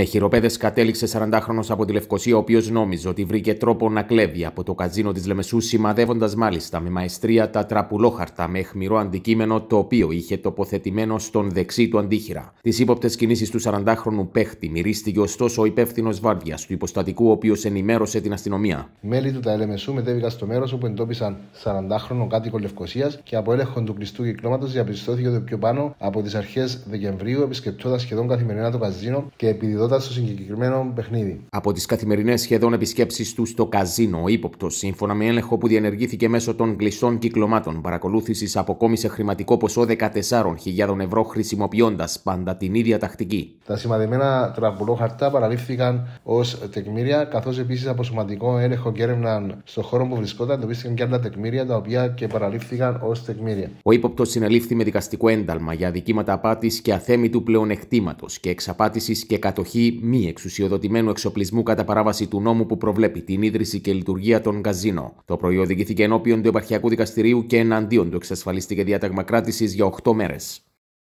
Με χειροπέδες κατέληξε 40χρονο από τη Λευκοσία, ο οποίος νόμιζε ότι βρήκε τρόπο να κλέβει από το καζίνο της Λεμεσού, σημαδεύοντας μάλιστα με μαεστρία τα τραπουλόχαρτα με αιχμηρό αντικείμενο το οποίο είχε τοποθετημένο στον δεξί του αντίχειρα. Τις ύποπτες κινήσεις του 40χρονου παίχτη μυρίστηκε ωστόσο ο υπεύθυνος βάρδιας του υποστατικού, ο οποίος ενημέρωσε την αστυνομία. Μέλη του τα Λεμεσού μετέβηκαν στο μέρος όπου εντόπισαν 40χρονο κάτοικο Λευκοσίας και από έλεγχον του κλειστού κυκλώματος διαπιστώθηκε ότι πιο πάνω από τις αρχές Δεκεμβρίου επισκεπτόταν σχεδόν καθημερινά το καζίνο και επιδιδόταν δυνατότητα στο συγκεκριμένο παιχνίδι. Από τις καθημερινές σχεδόν επισκέψεις του στο καζίνο, ο ύποπτος, σύμφωνα με έλεγχο που διενεργήθηκε μέσω των κλειστών κυκλωμάτων παρακολούθησης, αποκόμισε χρηματικό ποσό 14.000 ευρώ χρησιμοποιώντας πάντα την ίδια τακτική. Τα σημαδεμένα χαρτά παραλήφθηκαν ως τεκμήρια, καθώς επίσης από σημαντικό έλεγχο και έρευνα στον χώρο που βρισκόταν εντοπίστηκαν και άλλα τεκμήρια, τα οποία και παραλήφθηκαν ως τεκμήρια. Ο ύποπτος συνελήφθη με δικαστικό ένταλμα για αδικήματα απάτης και αθέμη του πλεονεκτήματος και εξαπάτησης και κατοχής παροχή μη εξουσιοδοτημένου εξοπλισμού κατά παράβαση του νόμου που προβλέπει την ίδρυση και λειτουργία των καζίνο. Το πρωί οδηγήθηκε ενώπιον του Επαρχιακού Δικαστηρίου και εναντίον του εξασφαλίστηκε διάταγμα κράτησης για 8 μέρε.